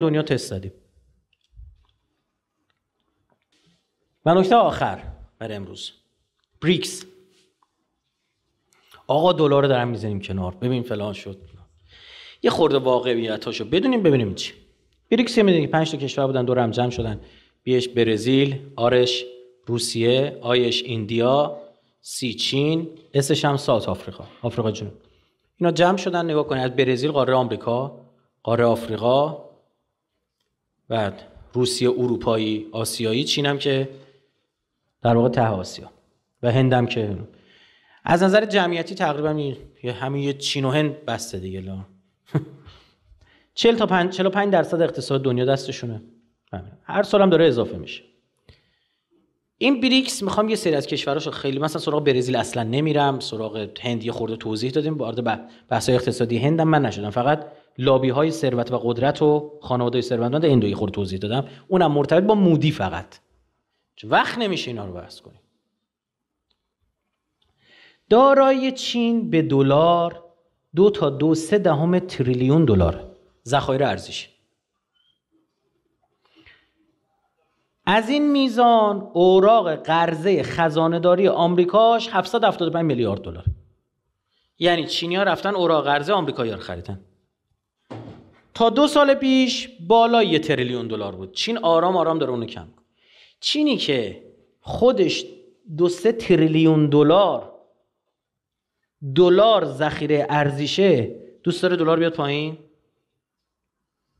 دنیا تست دادیم و نکته آخر برای امروز بریکس آقا دلار رو دارم میزنیم کنار ببین فلان شد یه خورده واقعیتاشو بدونیم ببینیم چی بریکس یه میدونی پنج تا کشور بودن دور هم جمع شدن بیش برزیل آرش روسیه آیش ایندیا سی چین اسش هم سات، آفریقا آفریقا جنوب اینا جمع شدن نگاه کنید از برزیل قاره آمریکا قاره آفریقا بعد روسیه اروپایی آسیایی چین هم که در واقع ته آسیا و هندم که از نظر جمعیتی تقریبا همین یه چین و هند بسته دیگه لا 40 تا 5 45 درصد اقتصاد دنیا دستشونه هر سال هم داره اضافه میشه این بریکس میخوام یه سری از کشوراشو خیلی مثلا سراغ برزیل اصلا نمیرم سراغ هند یه خورده توضیح دادیم وارد بحث اقتصادی هندم من نشدم فقط لابی های ثروت و قدرت و خانواده ثروتمند این دوی توضیح دادم اونم مرتبط با مودی فقط وقت نمیشه اینا رو بحث کنیم دارایی چین به دلار دو تا دو سه دهم تریلیون دلار ذخایر ارزشی از این میزان اوراق قرضه خزانه داری آمریکاش 775 میلیارد دلار یعنی چینی ها رفتن اوراق قرضه آمریکایی رو خریدن تا دو سال پیش بالا یه تریلیون دلار بود چین آرام آرام داره اونو کم کن چینی که خودش دو تریلیون دلار دلار ذخیره ارزیشه دوست داره دلار بیاد پایین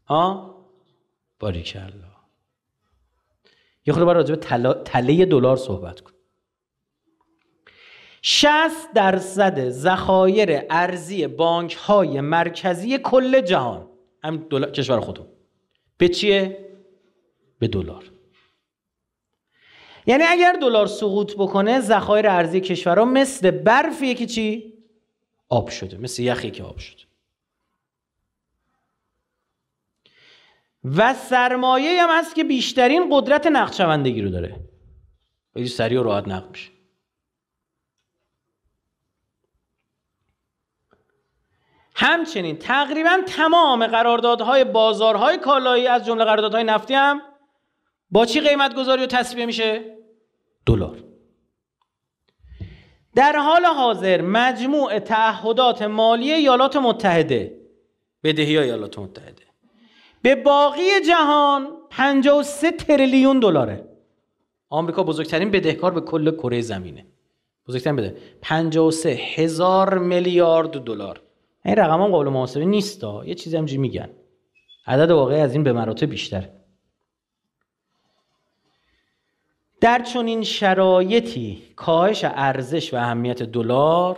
ها باریکلا یه خود باید راجع به تله دلار صحبت کن 60 درصد ذخایر ارزی بانک های مرکزی کل جهان همین کشور خودم به چیه به دلار یعنی اگر دلار سقوط بکنه ذخایر ارزی کشورها مثل برفیه یکی چی آب شده مثل یخی که آب شده و سرمایه هم هست که بیشترین قدرت نقد شوندگی رو داره خیلی سریع و راحت نقد میشه همچنین تقریبا تمام قراردادهای بازارهای کالایی از جمله قراردادهای نفتی هم با چی قیمت گذاری و تصویه میشه؟ دلار. در حال حاضر مجموع تعهدات مالی ایالات متحده بدهی ایالات متحده به باقی جهان 53 تریلیون دلاره. آمریکا بزرگترین بدهکار به کل کره زمینه. بزرگترین بده 53 هزار میلیارد دلار. این رقم هم قابل محاسبه نیست یه چیزی هم جی میگن عدد واقعی از این به مراتب بیشتره در چنین شرایطی کاهش ارزش و اهمیت دلار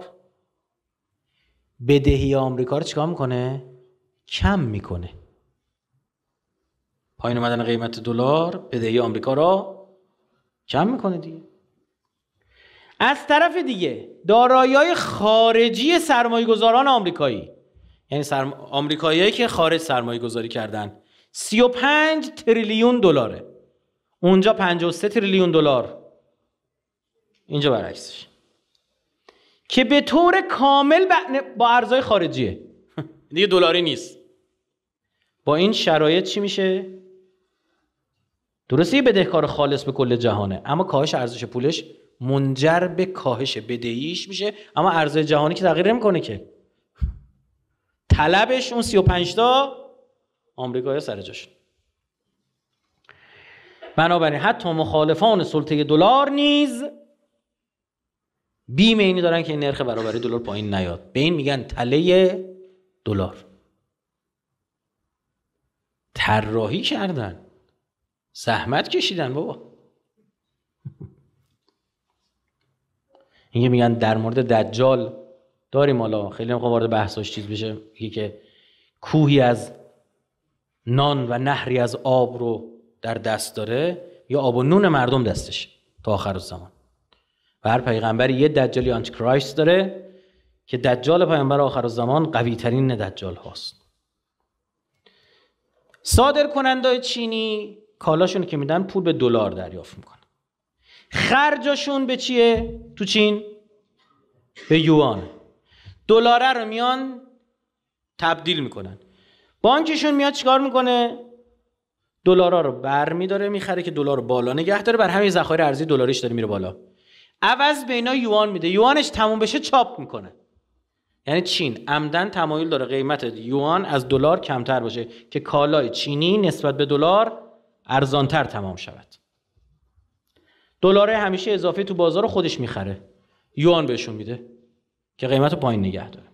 بدهی آمریکا رو چیکار میکنه کم میکنه پایین اومدن قیمت دلار بدهی آمریکا را کم میکنه دیگه از طرف دیگه دارایی های خارجی سرمایه گذاران آمریکایی یعنی سرم... آمریکاییایی که خارج سرمایه گذاری کردن 35 تریلیون دلاره اونجا 53 تریلیون دلار اینجا برعکسش که به طور کامل با ارزهای خارجیه دیگه دلاری نیست با این شرایط چی میشه درسته یه بدهکار خالص به کل جهانه اما کاهش ارزش پولش منجر به کاهش بدهیش میشه اما ارزای جهانی که تغییر نمیکنه که طلبش اون 35 تا آمریکای سر جاش بنابراین حتی مخالفان سلطه دلار نیز بیم اینی دارن که این نرخ برابری دلار پایین نیاد به این میگن تله دلار طراحی کردن زحمت کشیدن بابا اینکه میگن در مورد دجال داریم حالا خیلی نمیخوام خب وارد بحثاش چیز بشه که کوهی از نان و نهری از آب رو در دست داره یا آب و نون مردم دستش تا آخر زمان و هر پیغمبری یه دجالی کرایست داره که دجال پیغمبر آخر زمان قوی ترین دجال هاست صادر کننده چینی کالاشون که میدن پول به دلار دریافت میکنن خرجشون به چیه تو چین به یوان دلاره رو میان تبدیل میکنن بانکشون میاد چیکار میکنه دلارا رو بر میداره میخره که دلار رو بالا نگه داره بر همین ذخایر ارزی دلاریش داره میره بالا عوض به اینا یوان میده یوانش تموم بشه چاپ میکنه یعنی چین عمدن تمایل داره قیمت یوان از دلار کمتر باشه که کالای چینی نسبت به دلار ارزانتر تمام شود دلار همیشه اضافه تو بازار خودش میخره یوان بهشون میده که قیمت رو پایین نگه داره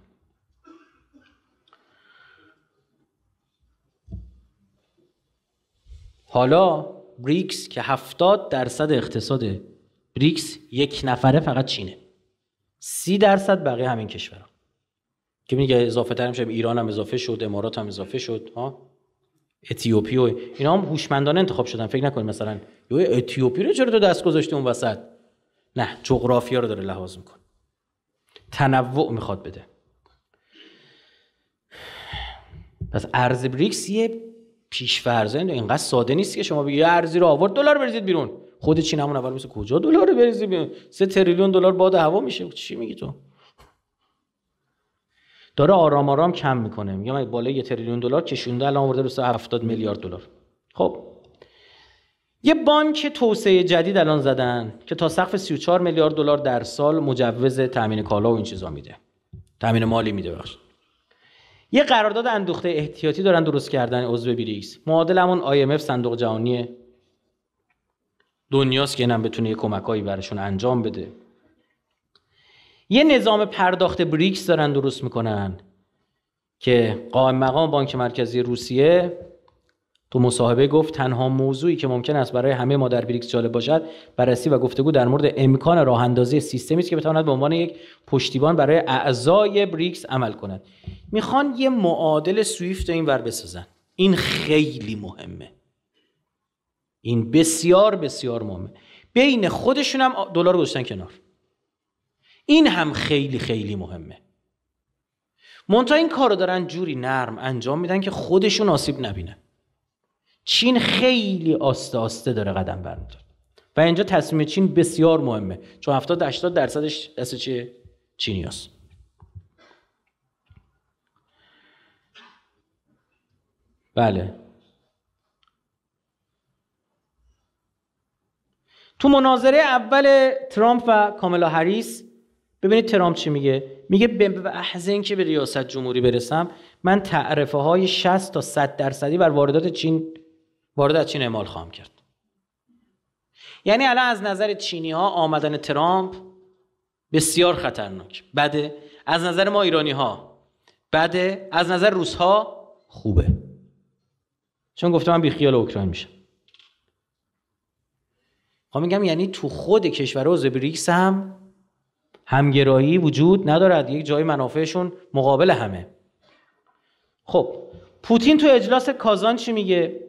حالا بریکس که هفتاد درصد اقتصاد بریکس یک نفره فقط چینه سی درصد بقیه همین کشورها که میگه اضافه تر میشه ایران هم اضافه شد امارات هم اضافه شد ها اتیوپی و اینا هم هوشمندانه انتخاب شدن فکر نکنید مثلا یا اتیوپی رو چرا تو دست گذاشتی اون وسط نه جغرافیا رو داره لحاظ میکنه تنوع میخواد بده پس ارز بریکس یه فرزند. اینقدر ساده نیست که شما یه ارزی رو آورد دلار بریزید بیرون خود چین همون اول میسه کجا دلار بریزید بیرون سه تریلیون دلار باد هوا میشه چی میگی تو داره آرام آرام کم میکنه میگم بالای یه تریلیون دلار کشونده الان آورده رو 70 میلیارد دلار خب یه بانک توسعه جدید الان زدن که تا سقف 34 میلیارد دلار در سال مجوز تامین کالا و این چیزا میده تامین مالی میده بخش یه قرارداد اندوخته احتیاطی دارن درست کردن عضو بریکس معادل همون IMF صندوق جهانی دنیاست که اینم بتونه یه کمکایی برشون انجام بده یه نظام پرداخت بریکس دارن درست میکنن که قائم مقام بانک مرکزی روسیه تو مصاحبه گفت تنها موضوعی که ممکن است برای همه ما در بریکس جالب باشد بررسی و گفتگو در مورد امکان راه اندازی سیستمی است که بتواند به عنوان یک پشتیبان برای اعضای بریکس عمل کند میخوان یه معادل سویفت این ور بسازن این خیلی مهمه این بسیار بسیار مهمه بین خودشون هم دلار گذاشتن کنار این هم خیلی خیلی مهمه منتها این کار دارن جوری نرم انجام میدن که خودشون آسیب نبینن چین خیلی آسته آسته داره قدم برمیدار و اینجا تصمیم چین بسیار مهمه چون 70 80 درصدش دست چیه هست بله تو مناظره اول ترامپ و کاملا هریس ببینید ترامپ چی میگه میگه به محض اینکه به ریاست جمهوری برسم من تعرفه های 60 تا 100 درصدی بر واردات چین وارد از چین اعمال خواهم کرد یعنی الان از نظر چینی ها آمدن ترامپ بسیار خطرناک بده از نظر ما ایرانی ها بده از نظر روس ها خوبه چون گفتم من بیخیال اوکراین میشم خواهم خب میگم یعنی تو خود کشور روز بریکس هم همگرایی وجود ندارد یک جای منافعشون مقابل همه خب پوتین تو اجلاس کازان چی میگه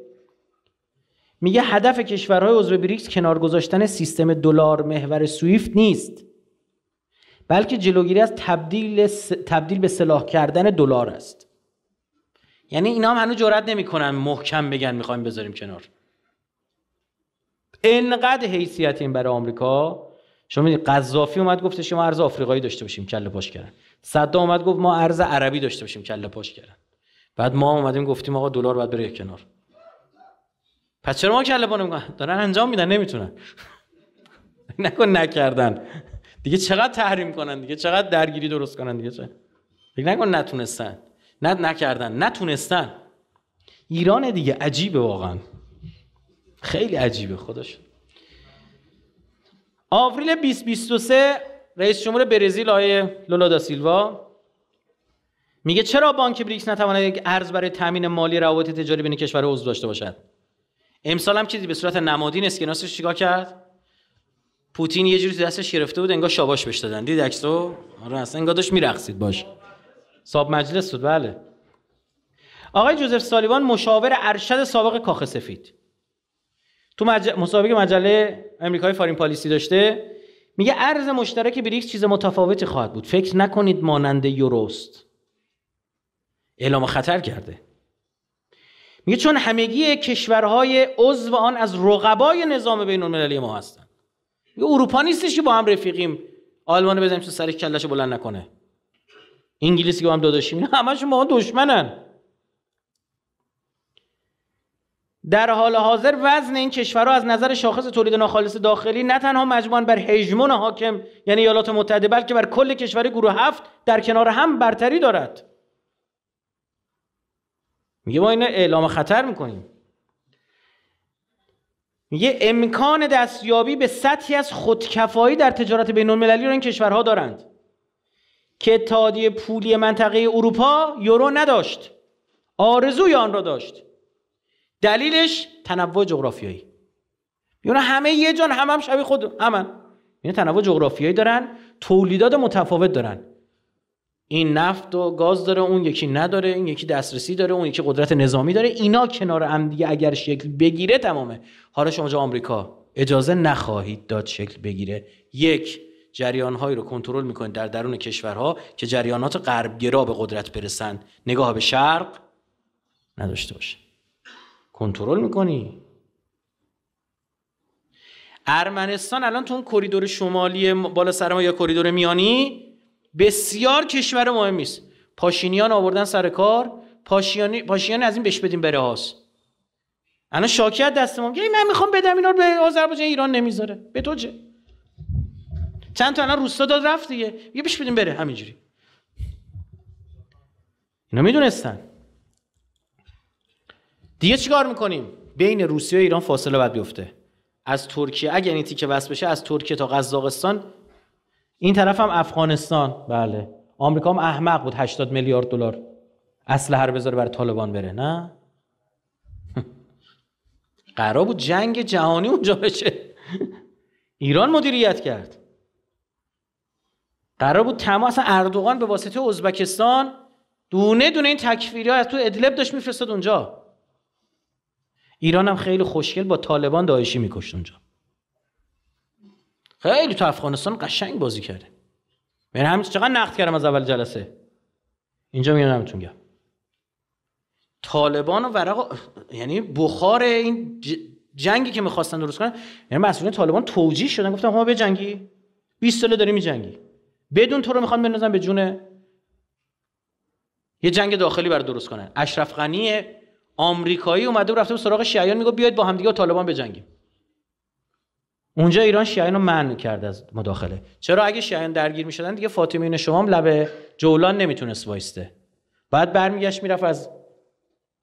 میگه هدف کشورهای عضو بریکس کنار گذاشتن سیستم دلار محور سویفت نیست بلکه جلوگیری از تبدیل, تبدیل به سلاح کردن دلار است یعنی اینا هم هنوز جرئت نمیکنن محکم بگن میخوایم بذاریم کنار انقدر حیثیت این برای آمریکا شما میدید قذافی اومد گفته شما ارز آفریقایی داشته باشیم کله پاش کردن صدام اومد گفت ما ارز عربی داشته باشیم کله پاش کردن بعد ما اومدیم گفتیم آقا دلار باید بره کنار پس چرا ما کله پا دارن انجام میدن نمیتونن نکن نکردن دیگه چقدر تحریم کنن دیگه چقدر درگیری درست کنن دیگه چه نکن نتونستن نه نکردن نتونستن ایران دیگه عجیبه واقعا خیلی عجیبه خودش آوریل 2023 رئیس جمهور برزیل آقای لولا دا سیلوا میگه چرا بانک بریکس نتواند یک ارز برای تامین مالی روابط تجاری بین کشور عضو داشته باشد امسال هم چیزی به صورت نمادین اسکناسش چیکار کرد پوتین یه جوری دستش گرفته بود انگار شاباش بهش دادن دید عکسو آره اصلا انگار داشت میرقصید باش صاحب مجلس بود بله آقای جوزف سالیوان مشاور ارشد سابق کاخ سفید تو مج... مسابقه مجله امریکای فارین پالیسی داشته میگه ارز مشترک بریکس چیز متفاوتی خواهد بود فکر نکنید مانند یوروست اعلام خطر کرده میگه چون همگی کشورهای عضو آن از رقبای نظام بین المللی ما هستن یه اروپا نیستش که با هم رفیقیم آلمان بزنیم چون سرش کلش بلند نکنه انگلیسی که با هم داداشیم نه همشون ما دشمنن در حال حاضر وزن این کشورها از نظر شاخص تولید ناخالص داخلی نه تنها مجموعاً بر هژمون حاکم یعنی ایالات متحده بلکه بر کل کشور گروه هفت در کنار هم برتری دارد میگه ما اینا اعلام خطر میکنیم میگه امکان دستیابی به سطحی از خودکفایی در تجارت بین المللی رو این کشورها دارند که تادی پولی منطقه اروپا یورو نداشت آرزوی آن را داشت دلیلش تنوع جغرافیایی یعنی همه یه جان هم هم شبیه خود همه یعنی تنوع جغرافیایی دارن تولیدات متفاوت دارن این نفت و گاز داره اون یکی نداره این یکی دسترسی داره اون یکی قدرت نظامی داره اینا کنار هم دیگه اگر شکل بگیره تمامه حالا شما جا آمریکا اجازه نخواهید داد شکل بگیره یک جریان هایی رو کنترل میکنید در درون کشورها که جریانات غربگرا به قدرت برسند نگاه به شرق نداشته باشه کنترل میکنی ارمنستان الان تو اون کریدور شمالی بالا سر یا کریدور میانی بسیار کشور مهمی است پاشینیان آوردن سر کار پاشینیان از این بهش بدیم بره هاست الان شاکیت دست ما یعنی من میخوام بدم اینا رو به آذربایجان ایران نمیذاره به تو چه چند تا الان روستا داد رفت دیگه یه بش بدیم بره همینجوری اینا میدونستن دیگه چیکار میکنیم بین روسیه و ایران فاصله باید بیفته از ترکیه اگر این تیکه وصل بشه از ترکیه تا قزاقستان این طرف هم افغانستان بله آمریکا هم احمق بود 80 میلیارد دلار اصل هر بذاره برای طالبان بره نه قرار بود جنگ جهانی اونجا بشه ایران مدیریت کرد قرار بود تمام اردوغان به واسطه ازبکستان دونه دونه این تکفیری از تو ادلب داشت میفرستاد اونجا ایران هم خیلی خوشگل با طالبان دایشی میکشت اونجا خیلی تو افغانستان قشنگ بازی کرده من یعنی همین چقدر نقد کردم از اول جلسه اینجا میانمتون گم طالبان و ورق یعنی بخار این جنگی که میخواستن درست کنن یعنی مسئولین طالبان توجیه شدن گفتن ما جنگی 20 ساله داری میجنگی بدون تو رو میخوان بندازن به جونه یه جنگ داخلی بر درست کنن اشرف غنی آمریکایی اومده و رفته به سراغ شیعیان میگه بیاید با همدیگه و طالبان بجنگیم اونجا ایران شیعیان رو منع کرد از مداخله چرا اگه شیعیان درگیر میشدن دیگه فاطمیون هم لب جولان نمیتونست وایسته بعد برمیگشت میرفت از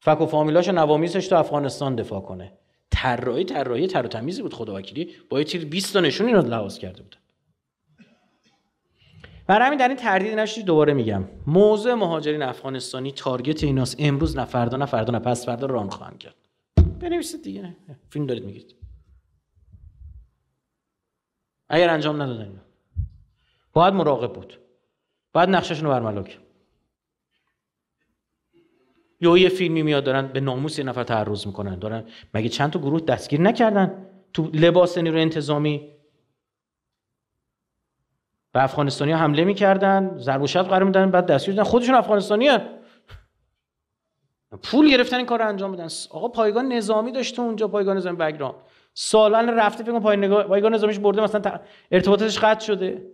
فک و فامیلاش و نوامیسش تو افغانستان دفاع کنه طراحی طراحی تر و تمیزی بود خدا وکیلی با یه تیر 20 تا نشون اینو لحاظ کرده بود و همین در این تردید نشدی دوباره میگم موضوع مهاجرین افغانستانی تارگت ایناست امروز نه فردا نه فردا نه پس فردا ران خواهم کرد بنویسید دیگه فیلم دارید میگید اگر انجام ندادن اینا باید مراقب بود باید نقششون رو برملا یه فیلمی میاد دارن به ناموس یه نفر تعرض میکنن دارن مگه چند تا گروه دستگیر نکردن تو لباس نیرو یعنی انتظامی به افغانستانی ها حمله میکردن ضرب و قرار میدن بعد دستگیر شدن خودشون افغانستانی پول گرفتن این کار رو انجام بدن آقا پایگان نظامی داشته اونجا پایگان نظامی بگرام سالان رفته فکر پایین نگاه نظامیش برده مثلا ارتباطاتش قطع شده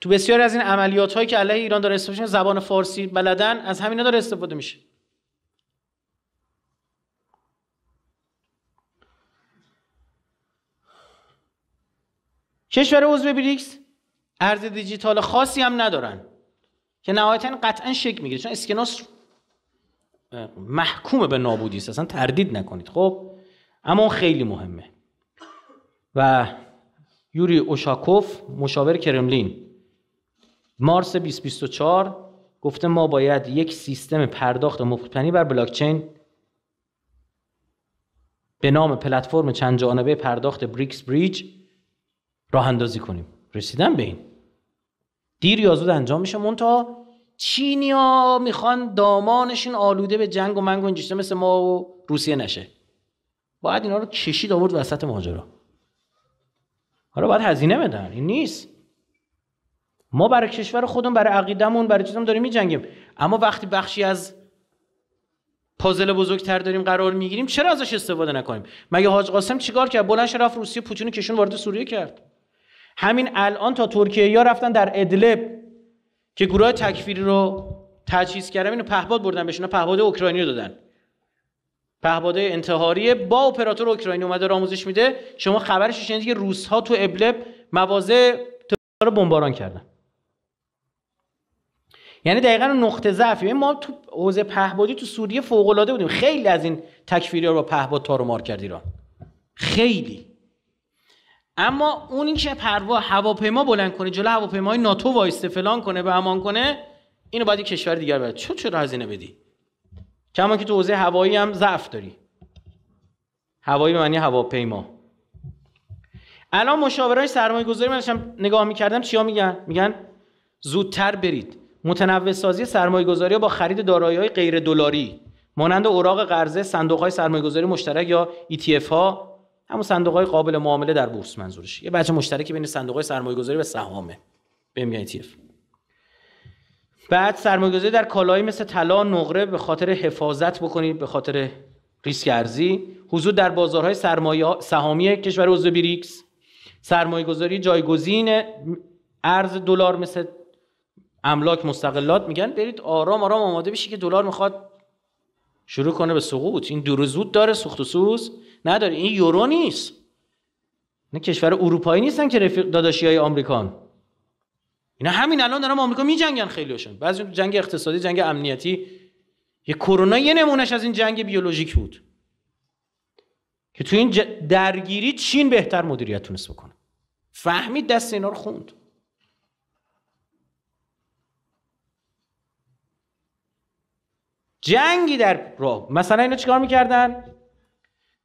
تو بسیاری از این عملیات هایی که علیه ایران داره استفاده میشه زبان فارسی بلدن از همینا داره استفاده میشه کشور عضو بریکس ارز دیجیتال خاصی هم ندارن که نهایتا قطعا شک میگیره چون اسکناس محکوم به نابودی است اصلا تردید نکنید خب اما اون خیلی مهمه و یوری اوشاکوف مشاور کرملین مارس 2024 گفته ما باید یک سیستم پرداخت مبتنی بر بلاکچین به نام پلتفرم چند جانبه پرداخت بریکس بریج راه اندازی کنیم رسیدن به این دیر یا زود انجام میشه منتها چینی میخوان دامانشون آلوده به جنگ و منگ و مثل ما و روسیه نشه باید اینا رو کشید آورد وسط ماجرا حالا باید هزینه بدن این نیست ما برای کشور خودمون برای عقیدمون برای چیزمون داریم میجنگیم اما وقتی بخشی از پازل بزرگتر داریم قرار میگیریم چرا ازش استفاده نکنیم مگه حاج قاسم چیکار کرد بلند رفت روسیه پوتین کشون وارد سوریه کرد همین الان تا ترکیه یا رفتن در ادلب که گروه تکفیری رو تجهیز کردم اینو پهباد بردن بهشون پهباد اوکراینی رو دادن پهبادهای انتحاریه با اپراتور اوکراینی اومده رو آموزش میده شما خبرش شنیدید که روس ها تو ابلب مواضع رو بمباران کردن یعنی دقیقا نقطه ضعف یعنی ما تو حوزه پهبادی تو سوریه فوق العاده بودیم خیلی از این تکفیری رو با پهباد تارومار کرد ایران خیلی اما اون این که پروا هواپیما بلند کنه جلو هواپیمای ناتو وایسته فلان کنه به امان کنه اینو باید کشور دیگر بده چرا چرا هزینه بدی کما که تو حوزه هوایی هم ضعف داری هوایی به معنی هواپیما الان مشاورای سرمایه گذاری من نگاه میکردم چیا میگن میگن زودتر برید متنوع سازی سرمایه گذاری با خرید دارایی های غیر دلاری مانند اوراق قرضه صندوق های مشترک یا ETF ها همون صندوق های قابل معامله در بورس منظورش یه بچه مشترکی بین صندوق های سرمایه گذاری و سهامه به میگن ETF بعد سرمایه گذاری در کالایی مثل طلا نقره به خاطر حفاظت بکنید به خاطر ریسک ارزی حضور در بازارهای سرمایه سهامی کشور عضو بریکس سرمایه گذاری جایگزین ارز دلار مثل املاک مستقلات میگن برید آرام آرام آماده بشی که دلار میخواد شروع کنه به سقوط این دور زود داره سوخت و سوز نداره این یورو نیست این کشور اروپایی نیستن که رفیق داداشی های آمریکان اینا همین الان دارن آمریکا میجنگن خیلیشون بعضی جنگ اقتصادی جنگ امنیتی یه کرونا یه نمونهش از این جنگ بیولوژیک بود که تو این درگیری چین بهتر مدیریت تونست بکنه فهمید دست اینا رو خوند جنگی در راه مثلا اینا چیکار میکردن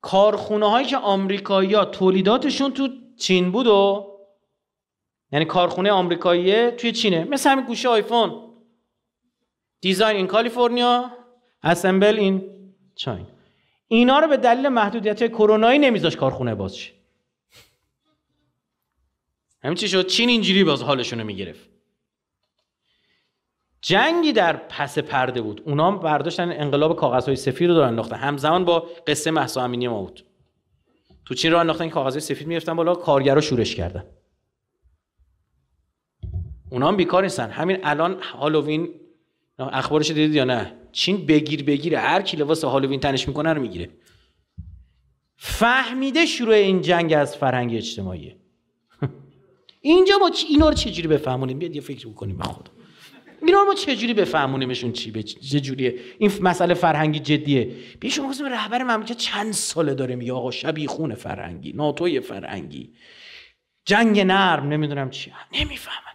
کارخونه هایی که آمریکایی ها تولیداتشون تو چین بود و یعنی کارخونه آمریکاییه توی چینه مثل همین گوشه آیفون دیزاین این کالیفرنیا اسمبل این چاین اینا رو به دلیل محدودیت کرونایی نمیذاش کارخونه باز شه همین چی شد چین اینجوری باز حالشون رو میگرفت جنگی در پس پرده بود اونا برداشتن انقلاب کاغذ های سفید رو دارن انداختن همزمان با قصه مهسا امینی ما بود تو چین راه انداختن های سفید میرفتن بالا رو شورش کردن اونا هم بیکار نیستن همین الان هالووین اخبارش دیدید یا نه چین بگیر بگیر هر کی لباس هالووین تنش میکنه رو میگیره فهمیده شروع این جنگ از فرهنگ اجتماعیه اینجا ما اینا رو چجوری بفهمونیم بیاد یه فکر بکنیم به اینا ما چجوری جوری بفهمونیمشون چی به چه جوریه این مسئله فرهنگی جدیه بیا شما گفتم رهبر مملکت چند ساله داره میگه آقا شبیه خون فرهنگی ناتوی فرهنگی جنگ نرم نمیدونم چی نمیفهمن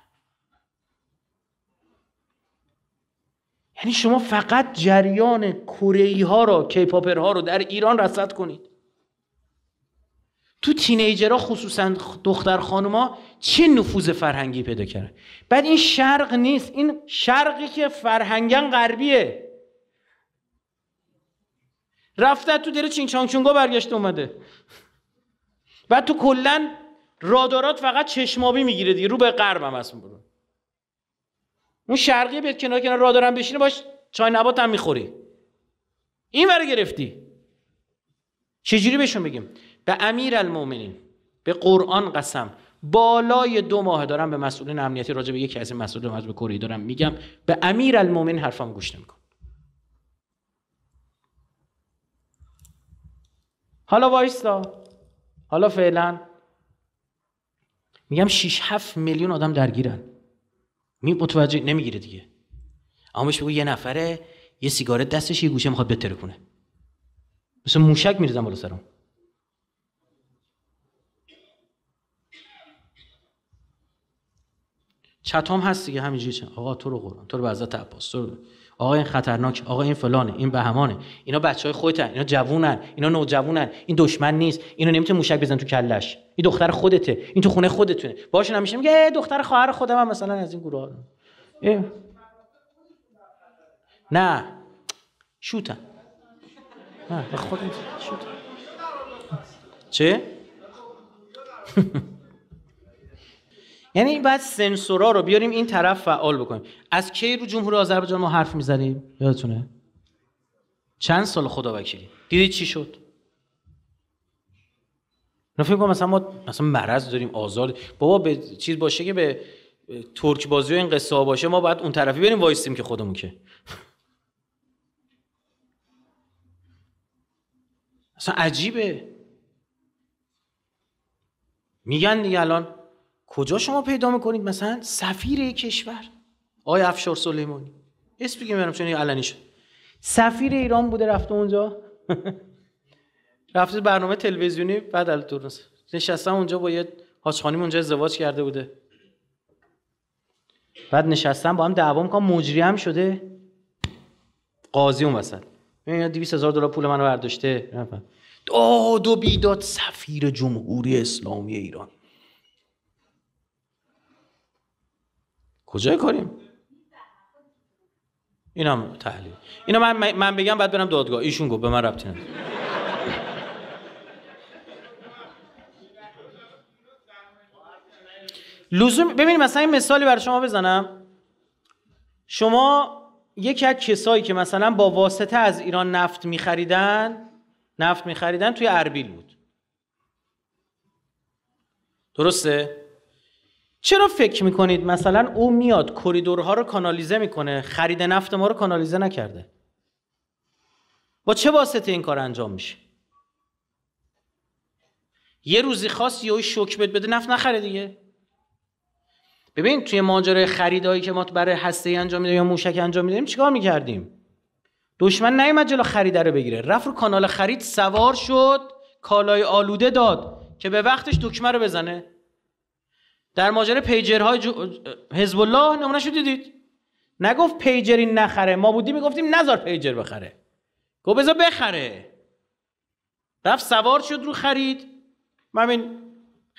یعنی شما فقط جریان کره ها رو کیپاپر ها رو در ایران رصد کنید تو تینیجرها خصوصا دختر خانوما چه نفوذ فرهنگی پیدا کردن بعد این شرق نیست این شرقی که فرهنگن غربیه رفته تو دل چانگچونگا برگشت اومده بعد تو کلا رادارات فقط چشمابی میگیره دیگه رو به غرب هم هست برو اون شرقی بیت کنار کنار رادارم بشینه باش چای نبات هم میخوری این برای گرفتی چجوری بهشون بگیم به امیر المومنین به قرآن قسم بالای دو ماه دارم به مسئولین امنیتی راجع به یکی از این مسئولین از کره دارم میگم به امیر المومنین حرفم گوش نمیکن حالا وایستا حالا فعلا میگم 6 7 میلیون آدم درگیرن می متوجه نمیگیره دیگه اما بگو یه نفره یه سیگاره دستش یه گوشه میخواد بتره کنه مثل موشک میریزن بالا سرم چتام هست دیگه همینجوری آقا تو رو قرآن تو رو به تپاس تو آقا این خطرناک آقا این فلانه این بهمانه اینا های خودتن اینا جوونن اینا نوجوونن این دشمن نیست اینو نمیتونه موشک بزن تو کلش این دختر خودته این تو خونه خودتونه باشون همیشه میگه دختر خواهر خودم مثلا از این گروه ها نه شوتن خودت چه یعنی بعد سنسورا رو بیاریم این طرف فعال بکنیم از کی رو جمهور آذربایجان ما حرف میزنیم یادتونه چند سال خدا وکیلی دیدید چی شد فکر کنم مثلا ما مثلا مرض داریم آزار بابا به چیز باشه که به ترک بازی و این قصه ها باشه ما باید اون طرفی بریم وایستیم که خودمون که اصلا عجیبه میگن دیگه الان کجا شما پیدا میکنید مثلا سفیر یک کشور آقای افشار سلیمانی اسم بگیم برم چون علنی شد سفیر ایران بوده رفته اونجا رفته برنامه تلویزیونی بعد التورنس نشستم اونجا با یه حاج اونجا ازدواج کرده بوده بعد نشستم با هم دعوا میکنم مجری هم شده قاضی اون وسط ببین 200 هزار دلار پول منو برداشته آه دو بیداد سفیر جمهوری اسلامی ایران کجای کاریم اینم تحلیل این من من بگم بعد برم دادگاه ایشون گفت به من ربطی نداره لزوم مثلا این مثالی برای شما بزنم شما یکی از کسایی که مثلا با واسطه از ایران نفت میخریدن نفت میخریدن توی اربیل بود درسته چرا فکر میکنید مثلا او میاد کریدورها رو کانالیزه میکنه خرید نفت ما رو کانالیزه نکرده با چه واسطه این کار انجام میشه یه روزی خاص یه شوک بده نفت نخره دیگه ببین توی ماجرای خریدایی که ما برای هسته انجام میدیم یا موشک انجام میدیم چیکار میکردیم دشمن نیومد جلو خریده رو بگیره رفت رو کانال خرید سوار شد کالای آلوده داد که به وقتش دکمه رو بزنه در ماجرا پیجرهای جو... حزب الله نمونهش رو دیدید نگفت پیجر نخره ما بودیم میگفتیم نزار پیجر بخره گفت بذار بخره رفت سوار شد رو خرید من این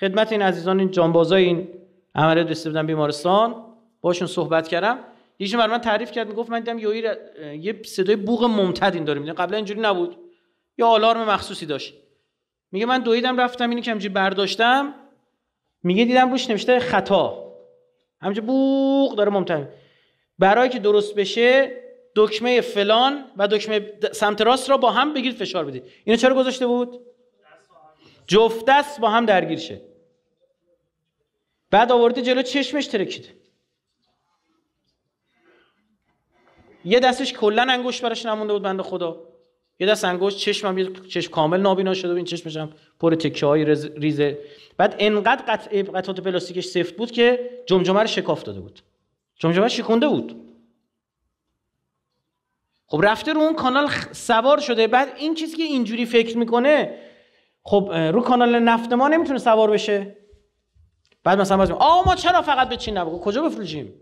خدمت این عزیزان این جانبازای این عملیات دسته بودن بیمارستان باشون صحبت کردم یکیشون بر من تعریف کرد میگفت من دیدم یه یه صدای بوغ ممتد این داره میدن قبلا اینجوری نبود یه آلارم مخصوصی داشت میگه من دویدم رفتم اینو کمجی برداشتم میگه دیدم روش نوشته خطا همینجا بوق داره ممتنه برای که درست بشه دکمه فلان و دکمه سمت راست را با هم بگیرید فشار بدید اینو چرا گذاشته بود جفت دست با هم درگیر شه بعد آورده جلو چشمش ترکید یه دستش کلا انگشت براش نمونده بود بنده خدا یه دست انگشت چشمم یه چشم کامل نابینا شده و این چشمش هم پر تکه های ریزه بعد انقدر قطع قطعات پلاستیکش سفت بود که جمجمه رو شکاف داده بود جمجمه شکونده بود خب رفته رو اون کانال سوار شده بعد این چیزی که اینجوری فکر میکنه خب رو کانال نفت ما نمیتونه سوار بشه بعد مثلا باز آه ما چرا فقط به چین خب، کجا بفروشیم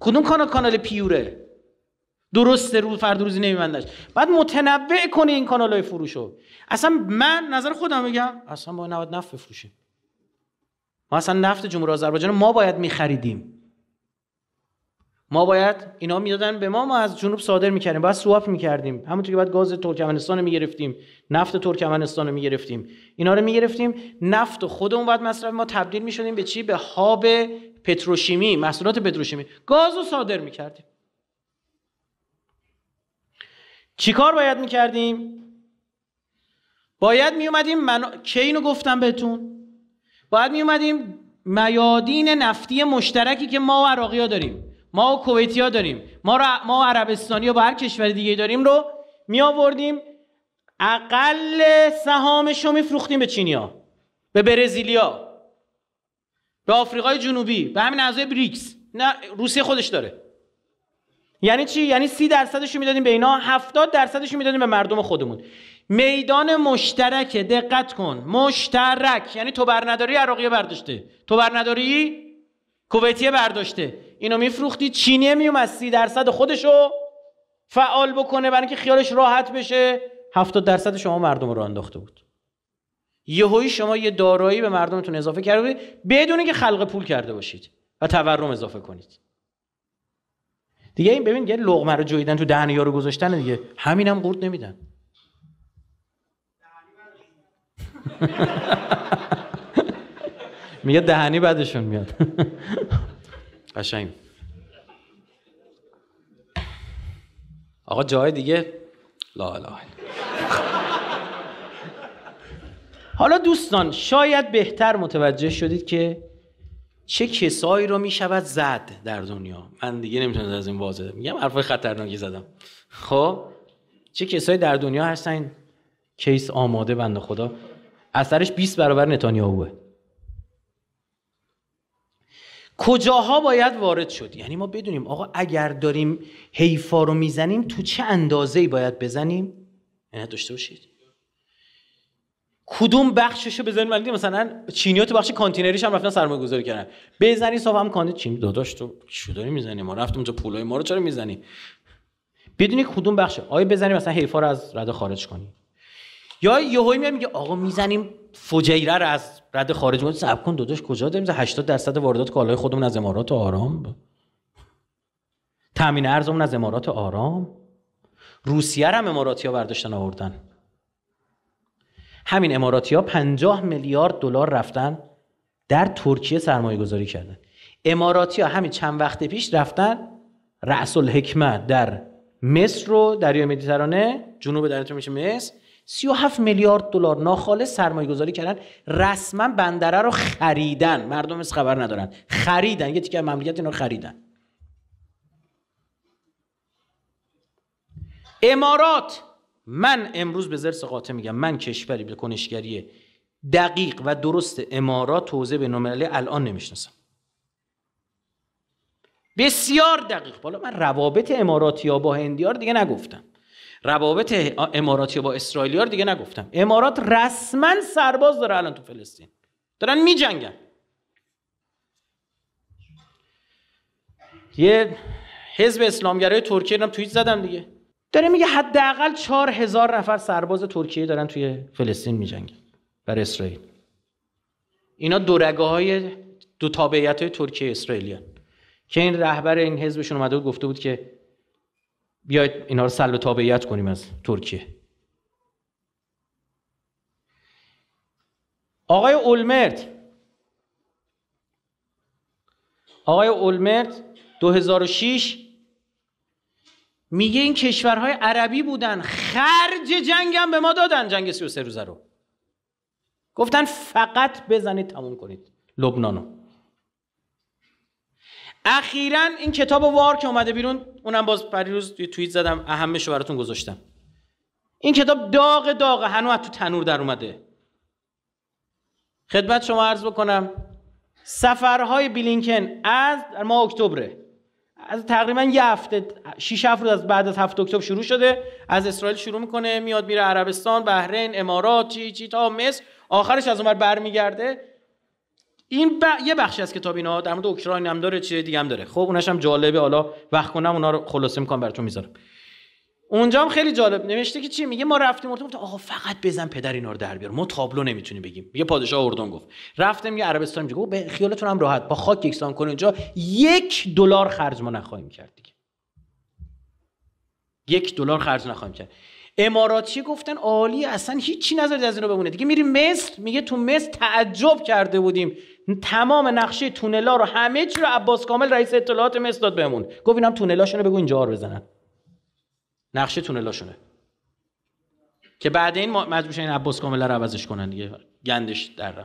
کدوم کانال کانال پیوره درسته رو فرد روزی نمیبندش بعد متنوع کنی این کانال های فروشو اصلا من نظر خودم میگم اصلا ما نباید نفت بفروشیم ما اصلا نفت جمهور آذربایجان ما باید میخریدیم ما باید اینا میدادن به ما ما از جنوب صادر میکردیم باید سواب میکردیم همونطور که باید گاز ترکمنستانو میگرفتیم نفت ترکمنستانو میگرفتیم اینا رو میگرفتیم نفت و خودمون بعد مصرف ما تبدیل میشدیم به چی به هاب پتروشیمی محصولات پتروشیمی گاز صادر میکردیم چی کار باید میکردیم؟ باید میومدیم من... که اینو گفتم بهتون باید میومدیم میادین نفتی مشترکی که ما و عراقی ها داریم ما و کویتی ها داریم ما, را... ما و عربستانی ها با هر کشور دیگه داریم رو می آوردیم اقل سهامش رو میفروختیم به چینیا به برزیلیا به آفریقای جنوبی به همین اعضای بریکس نه روسیه خودش داره یعنی چی یعنی سی درصدش رو میدادیم به اینا 70 درصدش رو میدادیم به مردم خودمون میدان مشترک دقت کن مشترک یعنی تو برنداری عراقی برداشته تو برنداری کویتیه برداشته اینو میفروختی چینی میومد سی درصد خودشو فعال بکنه برای اینکه خیالش راحت بشه 70 درصد شما مردم رو انداخته بود یهویی شما یه دارایی به مردمتون اضافه کرده بدون که خلق پول کرده باشید و تورم اضافه کنید دیگه این ببین یه لغمه رو جویدن تو دهن یارو گذاشتن دیگه همینم هم قورت نمیدن میگه دهنی بعدشون میاد قشنگ آقا جای دیگه لا لا حالا دوستان شاید بهتر متوجه شدید که چه کسایی رو می شود زد در دنیا من دیگه نمیتونم از این واضحه میگم حرفای خطرناکی زدم خب چه کسایی در دنیا هستن کیس آماده بنده خدا اثرش 20 برابر نتانیاهوه کجاها باید وارد شد یعنی ما بدونیم آقا اگر داریم حیفا رو میزنیم تو چه اندازه‌ای باید بزنیم یعنی داشته باشید کدوم بخششو بزنین ولی مثلا چینیا تو بخش کانتینریش هم رفتن سرمایه گذاری کردن بزنین صاحب هم کانتینر چین داداش تو داری میزنی ما رفتم اونجا پولای ما رو چرا میزنی بدونی کدوم بخشه آیا بزنیم مثلا حیفا رو از رد خارج کنیم یا یهوی میاد میگه آقا میزنیم فجیره رو از رد خارج کنیم صبر کن داداش کجا داریم 80 درصد واردات کالای خودمون از امارات آرام تامین ارزمون از امارات آرام روسیه هم اماراتی‌ها برداشتن آوردن همین اماراتی ها 50 میلیارد دلار رفتن در ترکیه سرمایه گذاری کردن اماراتی ها همین چند وقت پیش رفتن رأس الحکمه در مصر رو دریای مدیترانه جنوب دریای میشه مصر 37 میلیارد دلار ناخالص سرمایه گذاری کردن رسما بندره رو خریدن مردم از خبر ندارن خریدن یه تیکه مملکت رو خریدن امارات من امروز به زرس قاطع میگم من کشوری به کنشگری دقیق و درست امارات توزه به نمره الان نمیشناسم بسیار دقیق بالا من روابط اماراتیا با هندیار دیگه نگفتم روابط اماراتیا با ها دیگه نگفتم امارات رسما سرباز داره الان تو فلسطین دارن میجنگن یه حزب اسلامگرای ترکیه رو توییت زدم دیگه داره میگه حداقل چهار هزار نفر سرباز ترکیه دارن توی فلسطین میجنگن بر اسرائیل اینا دورگه های دو تابعیت های ترکیه اسرائیلیان که این رهبر این حزبشون اومده بود گفته بود که بیاید اینا رو سلب تابعیت کنیم از ترکیه آقای اولمرت آقای اولمرت 2006 میگه این کشورهای عربی بودن خرج هم به ما دادن جنگ 33 روزه رو گفتن فقط بزنید تموم کنید لبنانو اخیرا این کتاب وار که اومده بیرون اونم باز پریروز توی توییت زدم اهمش براتون گذاشتم این کتاب داغ داغ هنوز تو تنور در اومده خدمت شما عرض بکنم سفرهای بلینکن از ماه اکتبره از تقریبا یه هفته 6 هفت از بعد از 7 اکتبر شروع شده از اسرائیل شروع میکنه میاد میره عربستان بحرین امارات چی چی تا مصر آخرش از اونور برمیگرده این یه بخشی از کتاب اینا در مورد اوکراین هم داره چیز دیگه هم داره خب اونش هم جالبه حالا وقت کنم اونا رو خلاصه میکنم براتون میذارم اونجا هم خیلی جالب نوشته که چی میگه ما رفتیم اردن گفت آقا فقط بزن پدر اینا رو در بیار ما تابلو نمیتونیم بگیم میگه پادشاه اردن گفت رفتم یه عربستان میگه به خیالتون هم راحت با خاک یکسان کن اونجا یک دلار خرج ما نخواهیم کرد دیگه یک دلار خرج نخواهیم کرد اماراتی گفتن عالی اصلا هیچی نذارید از اینو بمونه دیگه میریم مصر میگه تو مصر تعجب کرده بودیم تمام نقشه تونلا رو همه چی رو عباس کامل رئیس اطلاعات مصر داد بهمون گفت اینم تونلاشونو بگو اینجا بزنن نقشه تونلاشونه که بعد این مجبور این عباس کاملا رو عوضش کنن دیگه گندش در.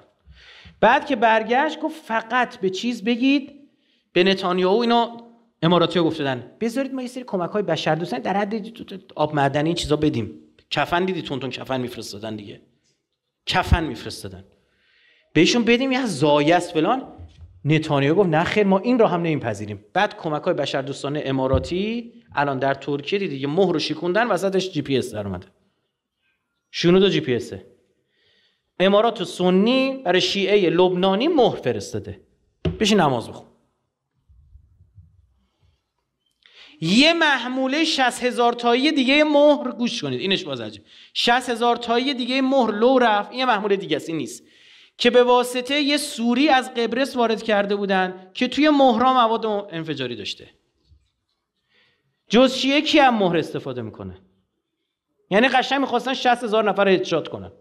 بعد که برگشت گفت فقط به چیز بگید به نتانیاهو اینا اماراتی ها گفتن بذارید ما یه سری کمک های بشر دوستن در حد آب این چیزا بدیم کفن دیدی تون تون کفن میفرستادن دیگه کفن میفرستادن بهشون بدیم یه زایست فلان نتانیاهو گفت نه خیر ما این را هم نمیپذیریم بعد کمک های بشردوستان اماراتی الان در ترکیه دیدی یه مهر رو شیکوندن وسطش جی پی اس در اومده شنود جی پی اسه امارات سنی برای شیعه لبنانی مهر فرستاده بشین نماز بخون یه محموله 60 هزار تایی دیگه مهر گوش کنید اینش باز شست هزار تایی دیگه مهر لو رفت این محموله دیگه است این نیست که به واسطه یه سوری از قبرس وارد کرده بودن که توی مهرا مواد انفجاری داشته جز کی هم مهر استفاده میکنه یعنی قشنگ میخواستن 60 هزار نفر هدشات کنن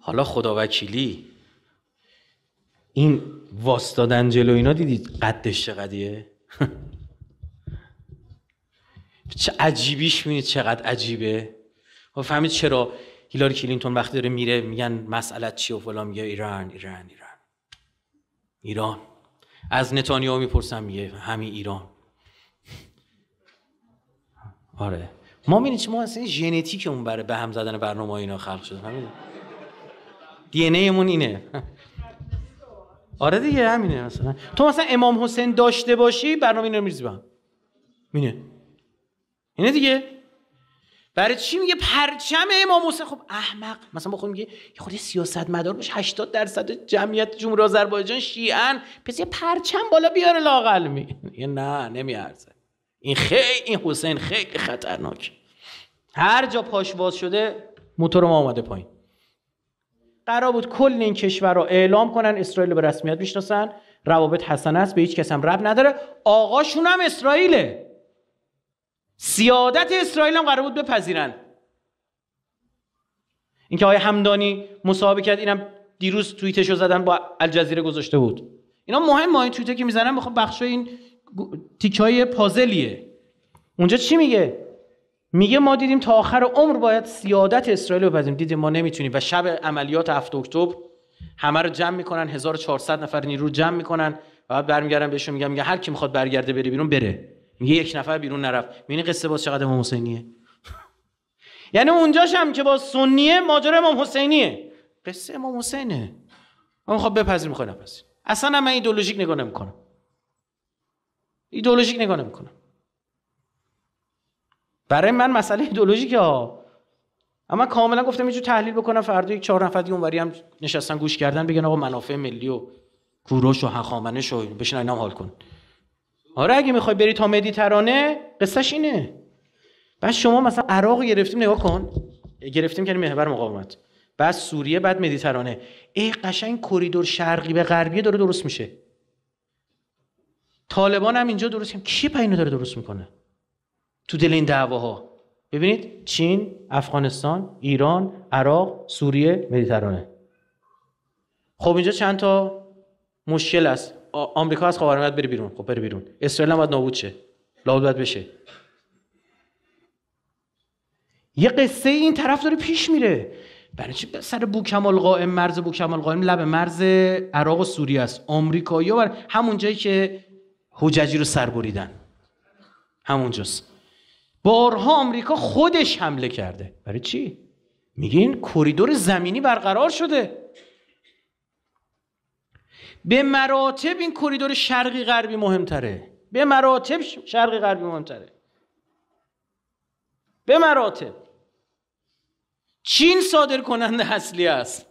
حالا خداوکیلی این واسطادن جلو اینا دیدید قدش چقدیه چه عجیبیش میبینید چقدر عجیبه و خب فهمید چرا هیلاری کلینتون وقتی داره میره میگن مسئلت چی و فلان میگه ایران ایران ایران ایران از نتانیاهو میپرسن میگه همین ایران آره ما میبینید ما اصلا ژنتیک اون برای به هم زدن برنامه اینا خلق شده همین دی ان اینه آره دیگه همینه مثلا تو مثلا امام حسین داشته باشی برنامه اینا رو میریزی اینه دیگه برای چی میگه پرچم امام حسین خب احمق مثلا با میگه یه خود سیاست مدار باش 80 درصد جمعیت جمهور آذربایجان شیعن پس یه پرچم بالا بیاره لاقل یه نه نمیارزه این خیلی این حسین خیلی خطرناک هر جا پاش باز شده موتور ما اومده پایین قرار بود کل این کشور رو اعلام کنن اسرائیل به رسمیت میشناسن روابط حسن است به هیچ کس هم رب نداره آقاشون هم اسرائیله سیادت اسرائیل هم قرار بود بپذیرن اینکه آیا همدانی مصاحبه کرد اینم دیروز توییتشو زدن با الجزیره گذاشته بود اینا مهم این توییته که میزنن میخوام خب بخش این تیکای پازلیه اونجا چی میگه میگه ما دیدیم تا آخر عمر باید سیادت اسرائیل رو بپذیریم دیدیم ما نمیتونیم و شب عملیات 7 اکتبر همه رو جمع میکنن 1400 نفر نیرو جمع میکنن و بعد برمیگردن بهشون میگم میگه هر کی میخواد برگرده بری بیرون بره میگه یک نفر بیرون نرفت میبینی قصه باز چقدر امام حسینیه یعنی اونجاش هم که با سنیه ماجرا امام حسینیه قصه امام حسینه من خب بپذیر میخوام نپذیر اصلا من ایدئولوژیک نگاه نمیکنم ایدئولوژیک نگاه نمیکنم برای من مسئله ایدئولوژیکه ها اما کاملا گفتم اینجور تحلیل بکنم فردا یک چهار نفر دیگه اونوری هم نشستن گوش کردن بگن آقا منافع ملی و کوروش و هخامنش و بشین اینا حال کن آره اگه میخوای بری تا مدیترانه قصهش اینه بعد شما مثلا عراق گرفتیم نگاه کن گرفتیم که محور مقاومت بعد سوریه بعد مدیترانه ای قشنگ کریدور شرقی به غربی داره درست میشه طالبان هم اینجا درست کنیم کی پایینو داره درست میکنه تو دل این ها ببینید چین افغانستان ایران عراق سوریه مدیترانه خب اینجا چند تا مشکل است آمریکا از خاورمیانه بره بیرون خب بری بیرون اسرائیل هم باید نابود شه لابد باید بشه یه قصه این طرف داره پیش میره برای چی سر بوکمال قائم مرز بوکمال قائم لب مرز عراق و سوریه است آمریکایی‌ها بر همون جایی که حججی رو سر بریدن همونجاست بارها آمریکا خودش حمله کرده برای چی میگه این کریدور زمینی برقرار شده به مراتب این کریدور شرقی غربی مهمتره به مراتب شرقی غربی مهمتره به مراتب چین صادر کننده اصلی است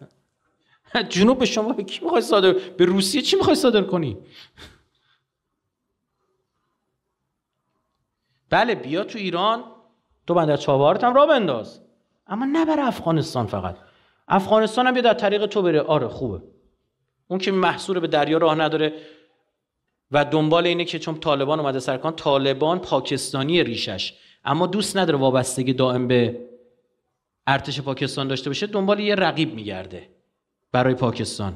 جنوب به شما به کی میخوای صادر به روسیه چی میخوای صادر کنی بله بیا تو ایران تو بندر چابهارت هم را بنداز اما نه برای افغانستان فقط افغانستان هم بیا در طریق تو بره آره خوبه اون که محصور به دریا راه نداره و دنبال اینه که چون طالبان اومده سرکان طالبان پاکستانی ریشش اما دوست نداره وابستگی دائم به ارتش پاکستان داشته باشه دنبال یه رقیب میگرده برای پاکستان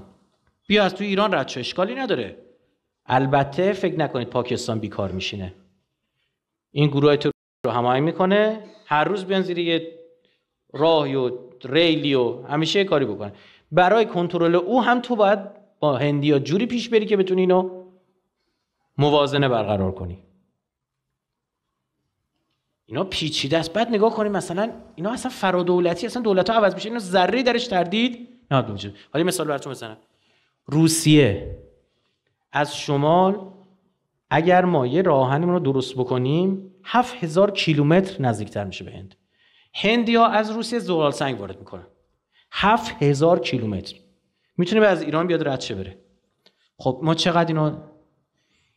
بیا از تو ایران رد شو اشکالی نداره البته فکر نکنید پاکستان بیکار میشینه این گروه تو رو همه میکنه هر روز بیان زیر یه راهی و ریلی و همیشه کاری بکنه برای کنترل او هم تو باید با ها جوری پیش بری که بتونی اینو موازنه برقرار کنی اینا پیچیده است بعد نگاه کنیم مثلا اینا اصلا فرادولتی اصلا دولت ها عوض میشه اینا ذره درش تردید نه وجود حالا مثال براتون بزنم روسیه از شمال اگر ما یه راهنمون رو درست بکنیم 7000 کیلومتر نزدیکتر میشه به هند هندی ها از روسیه زغال سنگ وارد میکنن 7000 کیلومتر میتونه از ایران بیاد رد شه بره خب ما چقدر اینو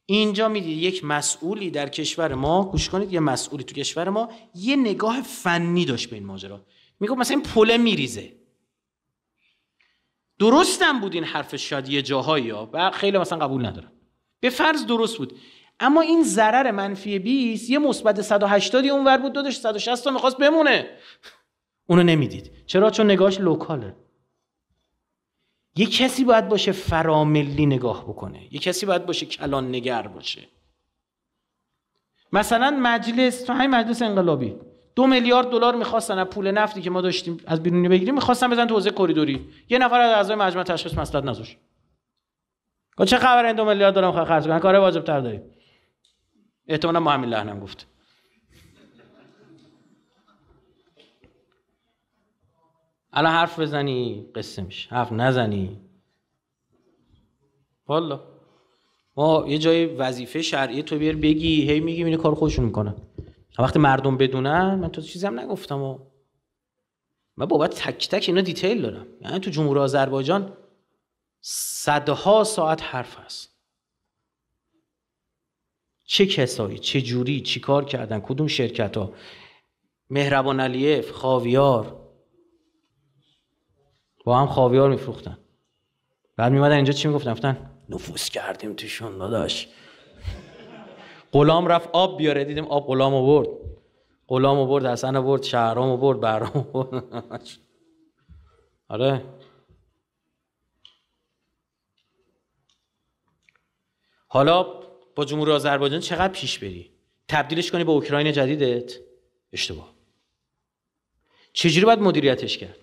اینجا میدید یک مسئولی در کشور ما گوش کنید یه مسئولی تو کشور ما یه نگاه فنی داشت به این ماجرا میگه مثلا این پله میریزه درستم بود این حرف شادی یه جاهایی ها خیلی مثلا قبول ندارم به فرض درست بود اما این ضرر منفی 20 یه مثبت 180 اونور بود دادش 160 تا میخواست بمونه اونو نمیدید چرا چون نگاهش لوکاله یه کسی باید باشه فراملی نگاه بکنه یه کسی باید باشه کلان نگر باشه مثلا مجلس تو همین مجلس انقلابی دو میلیارد دلار میخواستن از پول نفتی که ما داشتیم از بیرونی بگیریم میخواستن بزن تو حوزه کریدوری یه نفر از اعضای مجمع تشخیص مسئله گفت خب چه خبر این دو میلیارد دلار خرج کنن کار واجب تر داریم احتمالاً معامل لحنم گفت الان حرف بزنی قصه میشه حرف نزنی والا ما یه جای وظیفه شرعی تو بیار بگی هی میگی اینو کار خودشون میکنن وقتی مردم بدونن من تو چیزی هم نگفتم و من بابت تک تک اینا دیتیل دارم یعنی تو جمهور آذربایجان صدها ساعت حرف هست چه کسایی چه جوری چی کار کردن کدوم شرکت ها مهربان علیف خاویار با هم خاویار میفروختن بعد میمدن اینجا چی میگفتن گفتن نفوس کردیم توشون داداش غلام رفت آب بیاره دیدیم آب غلام برد غلام برد حسن برد، شهرام برد، برام آورد آره حالا با جمهوری آذربایجان چقدر پیش بری تبدیلش کنی به اوکراین جدیدت اشتباه چجوری باید مدیریتش کرد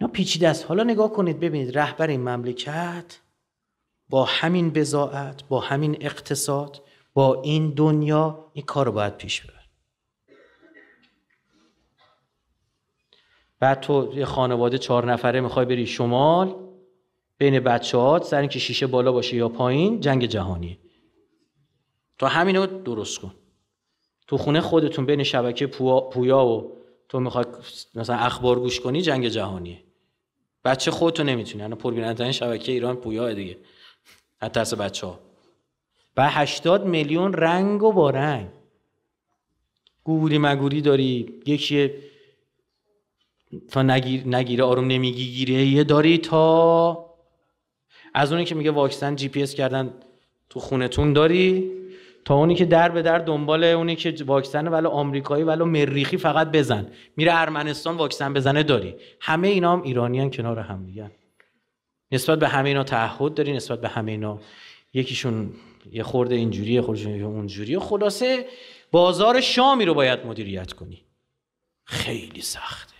اینا پیچیده است حالا نگاه کنید ببینید رهبر این مملکت با همین بزاعت با همین اقتصاد با این دنیا این کار رو باید پیش ببر بعد تو یه خانواده چهار نفره میخوای بری شمال بین بچه ها سر اینکه شیشه بالا باشه یا پایین جنگ جهانی تو همین رو درست کن تو خونه خودتون بین شبکه پویا و تو میخوای مثلا اخبار گوش کنی جنگ جهانیه بچه خودتو نمیتونی الان پربینندترین شبکه ایران پویا دیگه از ترس بچه ها و 80 میلیون رنگ و با رنگ گوری مگوری داری یکی تا نگیر، نگیره آروم نمیگی گیره یه داری تا از اونی که میگه واکسن جی پی اس کردن تو خونتون داری تا اونی که در به در دنبال اونی که واکسن ولو آمریکایی ولو مریخی فقط بزن میره ارمنستان واکسن بزنه داری همه اینا هم ایرانیان کنار هم میگن نسبت به همه اینا تعهد داری نسبت به همه اینا یکیشون یه خورده اینجوری یه خورده اونجوری خلاصه بازار شامی رو باید مدیریت کنی خیلی سخته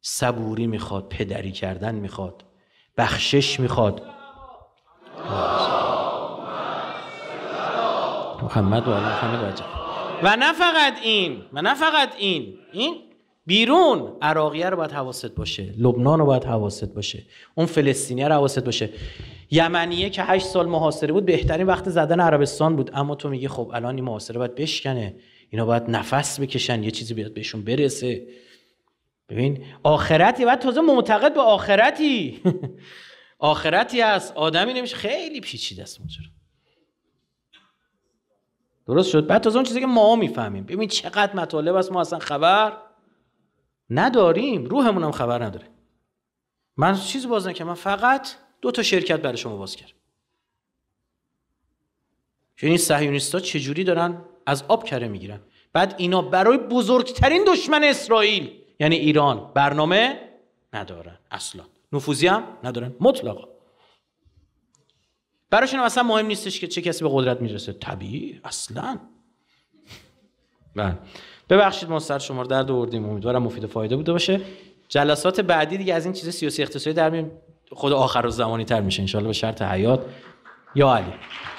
صبوری میخواد پدری کردن میخواد بخشش میخواد محمد و آل محمد و و نه فقط این و نه فقط این این بیرون عراقیه رو باید حواست باشه لبنان رو باید حواست باشه اون فلسطینیه رو حواست باشه یمنیه که هشت سال محاصره بود بهترین وقت زدن عربستان بود اما تو میگی خب الان این محاصره باید بشکنه اینا باید نفس بکشن یه چیزی بیاد بهشون برسه ببین آخرتی بعد تازه معتقد به آخرتی آخرتی هست آدمی نمیشه خیلی پیچیده است درست شد بعد از اون چیزی که ما میفهمیم ببین چقدر مطالب است ما اصلا خبر نداریم روحمون هم خبر نداره من چیزی باز که من فقط دو تا شرکت برای شما باز کردم یعنی این ها چجوری دارن از آب کره میگیرن بعد اینا برای بزرگترین دشمن اسرائیل یعنی ایران برنامه ندارن اصلا نفوزی هم ندارن مطلقا براشون اصلا مهم نیستش که چه کسی به قدرت میرسه طبیعی اصلا بله ببخشید ما سر شما رو درد آوردیم امیدوارم مفید و فایده بوده باشه جلسات بعدی دیگه از این چیز سیاسی اقتصادی در خود آخر و زمانی تر میشه انشالله به شرط حیات یا علی